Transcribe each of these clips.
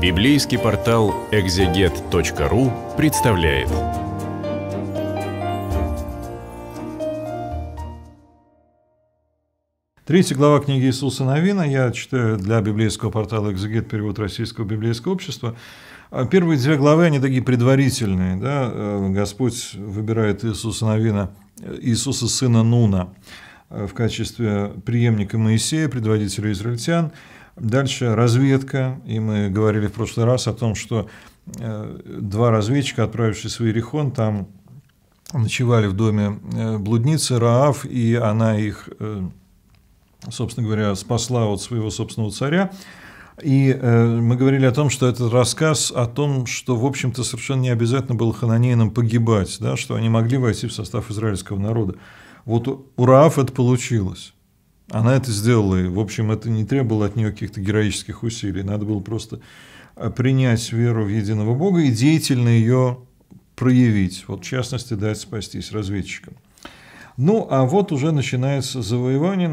Библейский портал экзегет.ру представляет. Третья глава книги Иисуса Новина. Я читаю для библейского портала «Экзегет. Перевод Российского библейского общества». А первые две главы, они такие предварительные. Да? Э, Господь выбирает Иисуса Новина, Иисуса сына Нуна э, в качестве преемника Моисея, предводителя израильтян – Дальше разведка, и мы говорили в прошлый раз о том, что э, два разведчика, отправившись в Иерихон, там ночевали в доме э, блудницы Раав, и она их, э, собственно говоря, спасла от своего собственного царя. И э, мы говорили о том, что этот рассказ о том, что, в общем-то, совершенно не обязательно было хананеянам погибать, да, что они могли войти в состав израильского народа. Вот у Раав это получилось. Она это сделала. И, в общем, это не требовало от нее каких-то героических усилий. Надо было просто э, принять веру в единого Бога и деятельно ее проявить. Вот, в частности, дать спастись разведчикам. Ну, а вот уже начинается завоевание.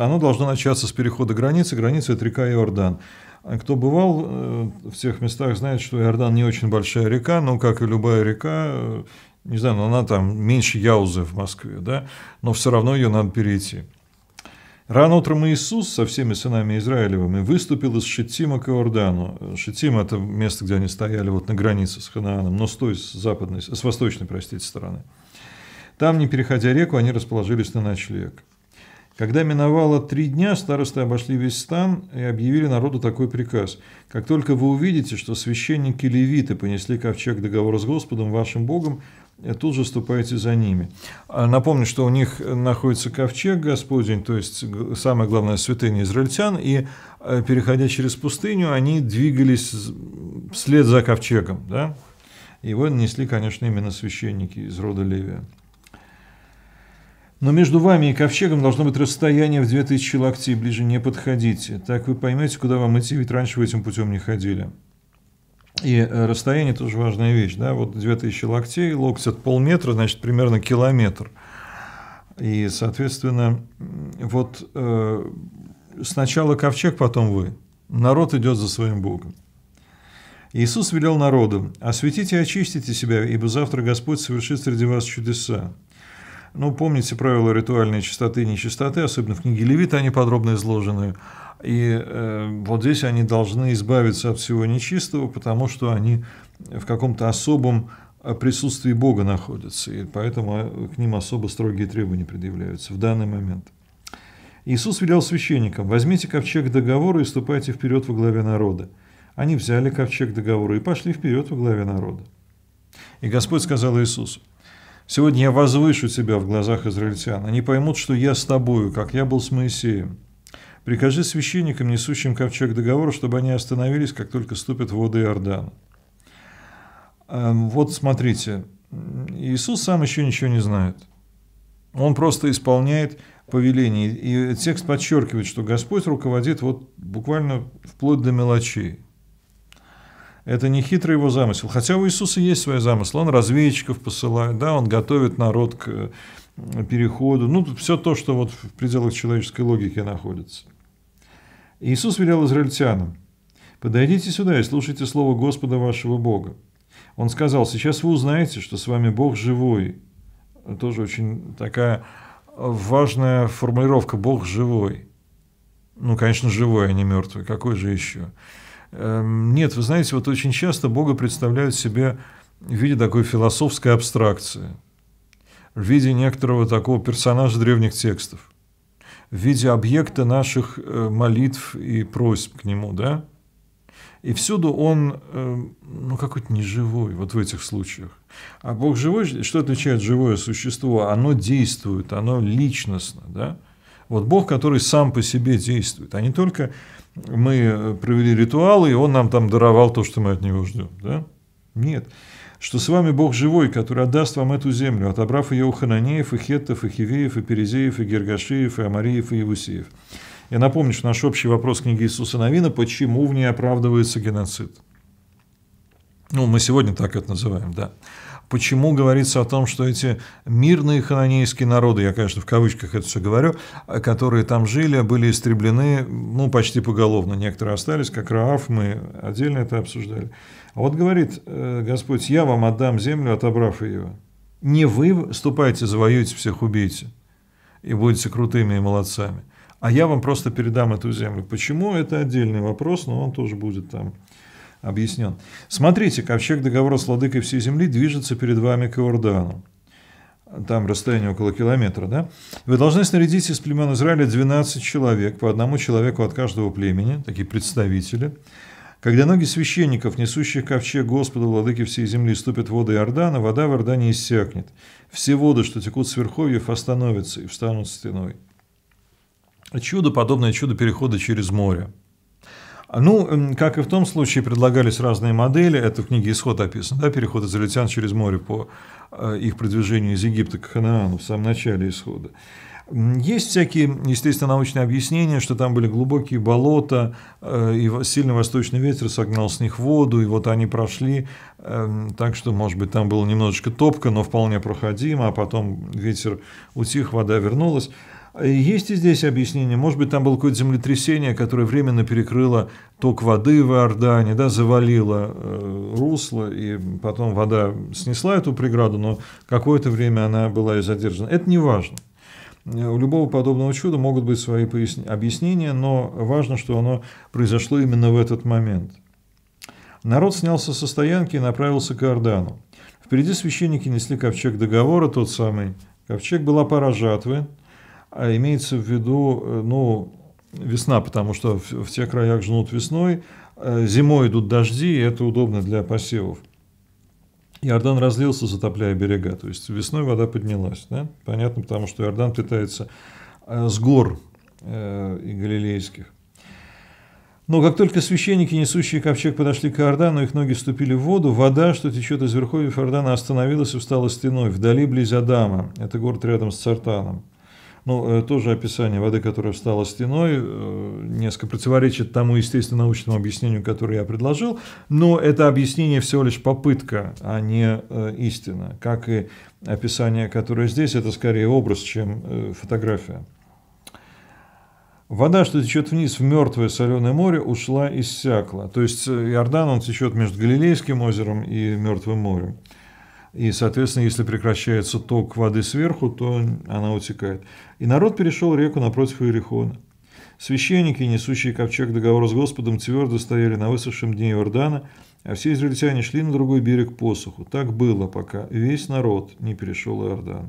Оно должно начаться с перехода границы. Граница – это река Иордан. А кто бывал э, в тех местах, знает, что Иордан не очень большая река, но, как и любая река, э, не знаю, но она там меньше Яузы в Москве, да, но все равно ее надо перейти. Рано утром Иисус со всеми сынами Израилевыми выступил из Шитима к Иордану. Шитим – это место, где они стояли вот на границе с Ханааном, но с той с западной, с восточной, простите, стороны. Там, не переходя реку, они расположились на ночлег. Когда миновало три дня, старосты обошли весь стан и объявили народу такой приказ. «Как только вы увидите, что священники левиты понесли ковчег договора с Господом, вашим Богом, Э, тут же ступайте за ними. А, напомню, что у них находится ковчег Господень, то есть самая главная святыня израильтян, и э, переходя через пустыню, они двигались вслед за ковчегом. Да? Его несли, конечно, именно священники из рода Левия. Но между вами и ковчегом должно быть расстояние в 2000 локтей, ближе не подходите. Так вы поймете, куда вам идти, ведь раньше вы этим путем не ходили. И э, расстояние тоже важная вещь. Да? Вот 2000 локтей, локоть от полметра, значит, примерно километр. И, соответственно, вот э, сначала ковчег, потом вы. Народ идет за своим Богом. Иисус велел народу, «Осветите и очистите себя, ибо завтра Господь совершит среди вас чудеса». Ну, помните правила ритуальной чистоты и нечистоты, особенно в книге Левита они подробно изложены. И э, вот здесь они должны избавиться от всего нечистого, потому что они в каком-то особом э, присутствии Бога находятся, и поэтому э, к ним особо строгие требования предъявляются в данный момент. Иисус велел священникам, возьмите ковчег договора и ступайте вперед во главе народа. Они взяли ковчег договора и пошли вперед во главе народа. И Господь сказал Иисусу, «Сегодня я возвышу тебя в глазах израильтян. Они поймут, что я с тобою, как я был с Моисеем. Прикажи священникам, несущим ковчег договора, чтобы они остановились, как только ступят в воды Иордан. Эм, вот смотрите, Иисус сам еще ничего не знает. Он просто исполняет повеление. И текст подчеркивает, что Господь руководит вот буквально вплоть до мелочей. Это не хитрый его замысел. Хотя у Иисуса есть свои замыслы. Он разведчиков посылает, да, он готовит народ к э, переходу. Ну, все то, что вот в пределах человеческой логики находится. Иисус велел израильтянам, «Подойдите сюда и слушайте слово Господа вашего Бога». Он сказал, «Сейчас вы узнаете, что с вами Бог живой». Тоже очень такая важная формулировка «Бог живой». Ну, конечно, живой, а не мертвый. Какой же еще? Эм, нет, вы знаете, вот очень часто Бога представляют себе в виде такой философской абстракции, в виде некоторого такого персонажа древних текстов – в виде объекта наших э, молитв и просьб к Нему, да? И всюду он, э, ну, какой-то неживой, вот в этих случаях. А Бог живой, что отличает живое существо? Оно действует, оно личностно, да? Вот Бог, который сам по себе действует, а не только мы э, провели ритуалы, и он нам там даровал то, что мы от него ждем, да? Нет что с вами Бог живой, который отдаст вам эту землю, отобрав ее у хананеев, и хеттов, и хивеев, и перезеев, и гергашеев, и амариев, и евусеев. Я напомню, что наш общий вопрос книги Иисуса Новина – почему в ней оправдывается геноцид? Ну, мы сегодня так это называем, да почему говорится о том, что эти мирные хананейские народы, я, конечно, в кавычках это все говорю, которые там жили, были истреблены, ну, почти поголовно. Некоторые остались, как Раав, мы отдельно это обсуждали. А вот говорит э, Господь, я вам отдам землю, отобрав ее. Не вы ступаете, завоюете всех, убейте, и будете крутыми и молодцами. А я вам просто передам эту землю. Почему, это отдельный вопрос, но он тоже будет там объяснен. Смотрите, ковчег договора с владыкой всей земли движется перед вами к Иордану. Там расстояние около километра, да? Вы должны снарядить из племен Израиля 12 человек, по одному человеку от каждого племени, такие представители. Когда ноги священников, несущих ковчег Господа, владыки всей земли, ступят в воды Иордана, вода в Иордане иссякнет. Все воды, что текут с верховьев, остановятся и встанут стеной. Чудо, подобное чудо перехода через море. Ну, эм, как и в том случае, предлагались разные модели. Это в книге «Исход» описано, да, переход израильтян через море по э, их продвижению из Египта к Ханаану в самом начале «Исхода». Есть всякие, естественно, научные объяснения, что там были глубокие болота, э, и сильный восточный ветер согнал с них воду, и вот они прошли, эм, так что, может быть, там было немножечко топко, но вполне проходимо, а потом ветер утих, вода вернулась. Есть и здесь объяснение. Может быть, там было какое-то землетрясение, которое временно перекрыло ток воды в Иордане, да, завалило э, русло, и потом вода снесла эту преграду, но какое-то время она была и задержана. Это не важно. Э, у любого подобного чуда могут быть свои пояс... объяснения, но важно, что оно произошло именно в этот момент. Народ снялся со стоянки и направился к Иордану. Впереди священники несли ковчег договора, тот самый. Ковчег была пара жатвы – а имеется в виду э, ну, весна, потому что в, в тех краях жнут весной, э, зимой идут дожди, и это удобно для посевов. Иордан разлился, затопляя берега, то есть весной вода поднялась. Да? Понятно, потому что Иордан питается э, с гор э, и галилейских. Но как только священники, несущие ковчег, подошли к Иордану, их ноги вступили в воду, вода, что течет из верховьев Иордана, остановилась и встала стеной, вдали близ Адама, это город рядом с Цартаном. Ну, э, тоже описание воды, которая стала стеной, э, несколько противоречит тому естественно-научному объяснению, которое я предложил, но это объяснение всего лишь попытка, а не э, истина. Как и описание, которое здесь, это скорее образ, чем фотография. Вода, что течет вниз в мертвое соленое море, ушла и иссякла. То есть Иордан, он течет между Галилейским озером и Мертвым морем. И, соответственно, если прекращается ток воды сверху, то она утекает. И народ перешел реку напротив Иерихона. Священники, несущие ковчег договора с Господом, твердо стояли на высохшем дне Иордана, а все израильтяне шли на другой берег посуху. Так было, пока весь народ не перешел Иордан.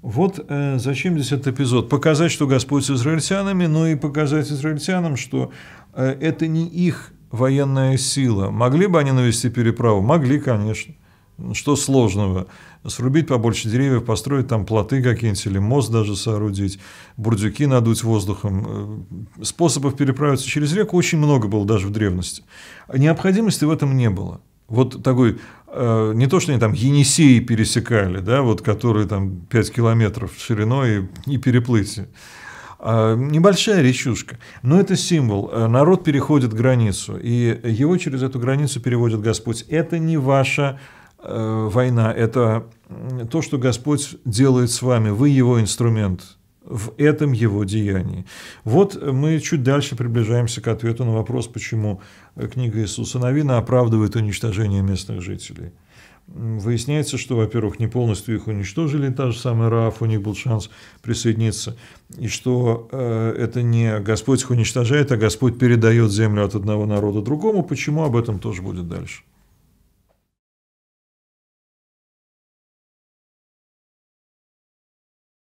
Вот э, зачем здесь этот эпизод? Показать, что Господь с израильтянами, но ну и показать израильтянам, что э, это не их военная сила. Могли бы они навести переправу? Могли, конечно. Что сложного? Срубить побольше деревьев, построить там плоты какие-нибудь или мост даже соорудить, бурдюки надуть воздухом. Э, способов переправиться через реку очень много было даже в древности. Необходимости в этом не было. Вот такой, э, не то, что они там Енисеи пересекали, да, вот которые там 5 километров шириной и, и переплытие. А, небольшая речушка, но это символ. Э, народ переходит границу, и его через эту границу переводит Господь. Это не ваша Э, война – это то, что Господь делает с вами, вы его инструмент в этом его деянии. Вот мы чуть дальше приближаемся к ответу на вопрос, почему э, книга Иисуса Новина оправдывает уничтожение местных жителей. Выясняется, что, во-первых, не полностью их уничтожили, та же самая Раф, у них был шанс присоединиться, и что э, это не Господь их уничтожает, а Господь передает землю от одного народа другому. Почему об этом тоже будет дальше?